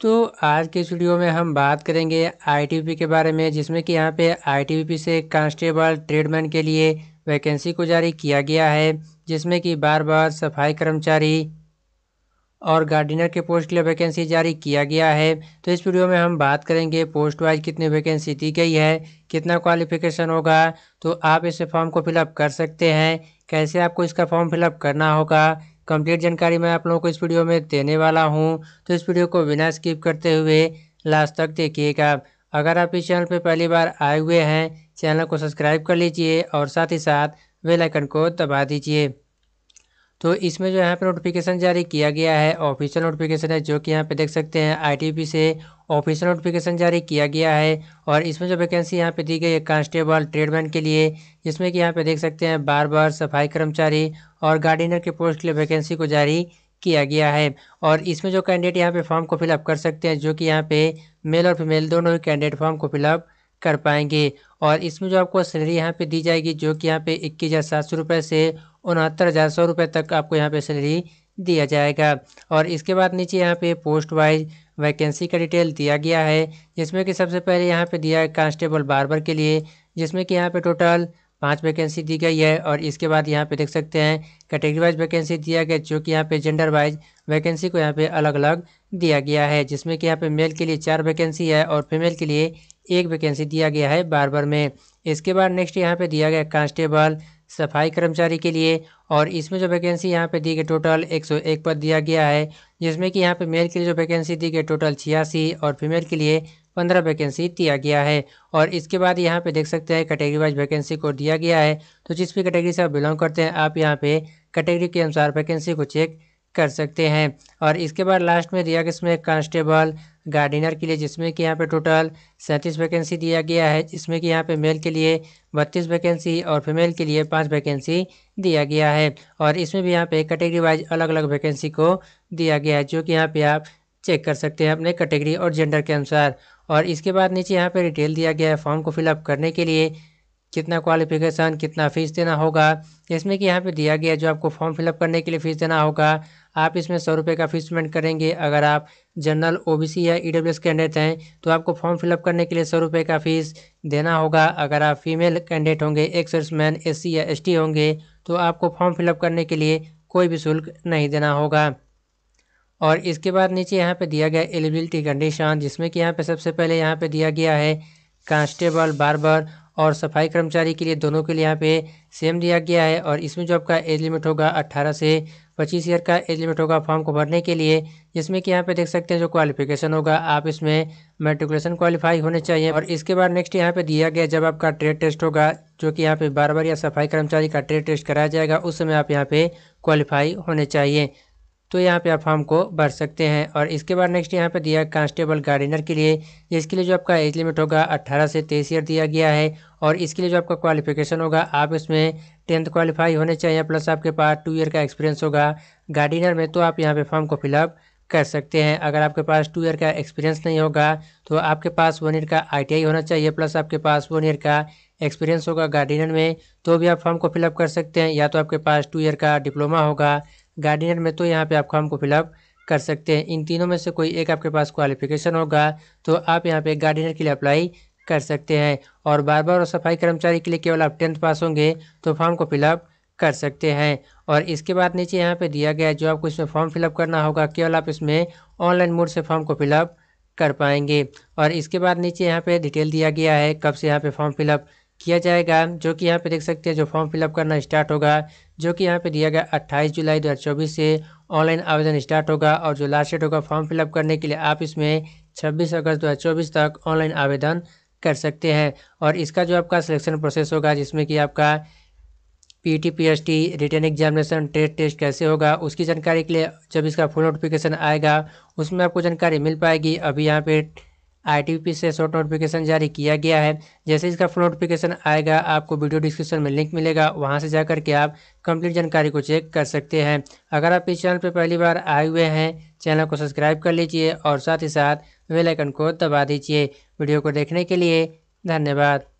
तो आज के इस वीडियो में हम बात करेंगे आईटीबीपी के बारे में जिसमें कि यहाँ पे आईटीबीपी से कांस्टेबल ट्रेडमैन के लिए वैकेंसी को जारी किया गया है जिसमें कि बार बार सफाई कर्मचारी और गार्डनर के पोस्ट के लिए वैकेंसी जारी किया गया है तो इस वीडियो में हम बात करेंगे पोस्ट वाइज कितनी वैकेंसी दी गई है कितना क्वालिफिकेशन होगा तो आप इस फॉर्म को फिलअप कर सकते हैं कैसे आपको इसका फॉर्म फिलअप करना होगा कंप्लीट जानकारी मैं आप लोगों को इस वीडियो में देने वाला हूँ तो इस वीडियो को बिना स्किप करते हुए लास्ट तक देखिएगा अगर आप इस चैनल पर पहली बार आए हुए हैं चैनल को सब्सक्राइब कर लीजिए और साथ ही साथ बेलाइकन को दबा दीजिए तो इसमें जो यहाँ पे नोटिफिकेशन जारी किया गया है ऑफिशियल नोटिफिकेशन है जो कि यहाँ पे देख सकते हैं आईटीपी से ऑफिशियल नोटिफिकेशन जारी किया गया है और इसमें जो वैकेंसी यहाँ पे दी गई है कांस्टेबल ट्रेडमैन के लिए जिसमें कि यहाँ पे देख सकते हैं बार बार सफाई कर्मचारी और गार्डनर के पोस्ट के लिए वैकेंसी को जारी किया गया है और इसमें जो कैंडिडेट यहाँ पे फॉर्म को फिलअप कर सकते हैं जो कि यहाँ पे मेल और फीमेल दोनों ही कैंडिडेट फॉर्म को फिलअप कर पाएंगे और इसमें जो आपको सैलरी यहाँ पे दी जाएगी जो कि यहाँ पे इक्कीस हज़ार सात सौ रुपये से उनहत्तर हज़ार सौ रुपये तक आपको यहाँ पे सैलरी दिया जाएगा और इसके बाद नीचे यहाँ पे पोस्ट वाइज वैकेंसी का डिटेल दिया गया है जिसमें कि सबसे पहले यहाँ पे दिया है कांस्टेबल बारबर के लिए जिसमें कि यहाँ पे टोटल पाँच वैकेंसी दी गई है और इसके बाद यहाँ पे देख सकते हैं कैटेगरी वाइज वैकेंसी दिया गया जो कि यहाँ पे जेंडर वाइज वैकेंसी को यहाँ पे अलग अलग दिया गया है जिसमें कि यहाँ पे मेल के लिए चार वैकेंसी है और फीमेल के लिए एक वैकेंसी दिया गया है बारबर में इसके बाद नेक्स्ट यहाँ पे दिया गया कांस्टेबल सफाई कर्मचारी के लिए और इसमें जो वैकेंसी यहाँ पे दी गई टोटल 101 पद दिया गया है जिसमें कि यहाँ पे मेल के लिए जो वैकेंसी दी गई टोटल छियासी और फीमेल के लिए पंद्रह वैकेंसी दिया गया है और इसके बाद यहाँ पे देख सकते हैं कैटेगरी वाइज वैकेंसी को दिया गया है तो जिस भी कैटेगरी से आप बिलोंग करते हैं आप यहाँ पे कैटेगरी के अनुसार वैकेंसी को चेक कर सकते हैं और इसके बाद लास्ट में दिया गया इसमें कांस्टेबल गार्डनर के लिए जिसमें कि यहाँ पे टोटल सैंतीस वैकेंसी दिया गया है जिसमें कि यहाँ पे मेल के लिए बत्तीस वैकेंसी और फीमेल के लिए पाँच वैकेंसी दिया गया है और इसमें भी यहाँ पे कैटेगरी वाइज अलग अलग वैकेंसी को दिया गया है जो कि यहाँ पे आप चेक कर सकते हैं अपने कैटेगरी और जेंडर के अनुसार और इसके बाद नीचे यहाँ पर डिटेल दिया गया है फॉर्म को फिलअप करने के लिए कितना क्वालिफिकेशन कितना फ़ीस देना होगा इसमें कि यहाँ पे दिया गया जो आपको फॉर्म फिलअप करने के लिए फ़ीस देना होगा आप इसमें सौ रुपये का फीस पेमेंट करेंगे अगर आप जनरल ओबीसी या ईडब्ल्यूएस e कैंडिडेट हैं तो आपको फॉर्म फिलअप करने के लिए सौ रुपये का फीस देना होगा अगर आप फीमेल कैंडिडेट होंगे एक सर्विसमैन एस या एस होंगे तो आपको फॉर्म फिलअप करने के लिए कोई भी शुल्क नहीं देना होगा और इसके बाद नीचे यहाँ पे दिया गया एलिजिबिलिटी कंडीशन जिसमें कि यहाँ पे सबसे पहले यहाँ पे दिया गया है कांस्टेबल बारबर और सफाई कर्मचारी के लिए दोनों के लिए यहाँ पे सेम दिया गया है और इसमें जो आपका एज लिमिट होगा 18 से पच्चीस ईयर का एज लिमिट होगा फॉर्म को भरने के लिए जिसमें कि यहाँ पे देख सकते हैं जो क्वालिफिकेशन होगा आप इसमें मेट्रिकुलेशन क्वालिफाई होने चाहिए और इसके बाद नेक्स्ट यहाँ पे दिया गया जब आपका ट्रेड टेस्ट होगा जो कि यहाँ पे बार बार या सफाई कर्मचारी का ट्रेड टेस्ट कराया जाएगा उस समय आप यहाँ पे क्वालिफाई होने चाहिए तो यहाँ पे आप फॉर्म को भर सकते हैं और इसके बाद नेक्स्ट यहाँ पे दिया कांस्टेबल गार्डनर के लिए जिसके लिए जो आपका एज लिमिट होगा 18 से तेईस ईयर दिया गया है और इसके लिए जो आपका क्वालिफिकेशन होगा आप इसमें टेंथ क्वालिफाई होने चाहिए प्लस आपके पास टू ईयर का एक्सपीरियंस होगा गार्डनर में तो आप यहाँ पर फॉर्म को फिलअप कर सकते हैं अगर आपके पास टू ईयर का एक्सपीरियंस नहीं होगा तो आपके पास वन ईयर का आई होना चाहिए प्लस आपके पास वन ईयर का एक्सपीरियंस होगा गार्डनर में तो भी आप फॉर्म को फिलअप कर सकते हैं या तो आपके पास टू ईयर का डिप्लोमा होगा गार्डियन में तो यहाँ पे आप फॉर्म को फिलअप कर सकते हैं इन तीनों में से कोई एक आपके पास क्वालिफिकेशन होगा तो आप यहाँ पे गार्डियनर के लिए अप्लाई कर सकते हैं और बार बार और सफाई कर्मचारी के लिए केवल आप टेंथ पास होंगे तो फॉर्म को फिलअप कर सकते हैं और इसके बाद नीचे यहाँ पे दिया गया है जो आपको इसमें फॉर्म फिलअप करना होगा केवल आप इसमें ऑनलाइन मोड से फॉर्म को फिलअप कर पाएंगे और इसके बाद नीचे यहाँ पे डिटेल दिया गया है कब से यहाँ पे फॉर्म फिलअप किया जाएगा जो कि यहाँ पे देख सकते हैं जो फॉर्म फिलअप करना स्टार्ट होगा जो कि यहाँ पे दिया गया 28 जुलाई 2024 से ऑनलाइन आवेदन स्टार्ट होगा और जो लास्ट डेट होगा फॉर्म फिलअप करने के लिए आप इसमें 26 अगस्त 2024 तक ऑनलाइन आवेदन कर सकते हैं और इसका जो आपका सिलेक्शन प्रोसेस होगा जिसमें कि आपका P T P S T written examination trade test कैसे होगा उसकी जानकारी के लिए जब इसका फुल नोटिफिकेशन आएगा उसमें आपको जानकारी मिल पाएगी अभी यहाँ पे आईटीपी से शॉर्ट नोटिफिकेशन जारी किया गया है जैसे इसका फुल नोटिफिकेशन आएगा आपको वीडियो डिस्क्रिप्शन में लिंक मिलेगा वहां से जा के आप कंप्लीट जानकारी को चेक कर सकते हैं अगर आप इस चैनल पर पहली बार आए हुए हैं चैनल को सब्सक्राइब कर लीजिए और साथ ही साथ वेलाइकन को दबा दीजिए वीडियो को देखने के लिए धन्यवाद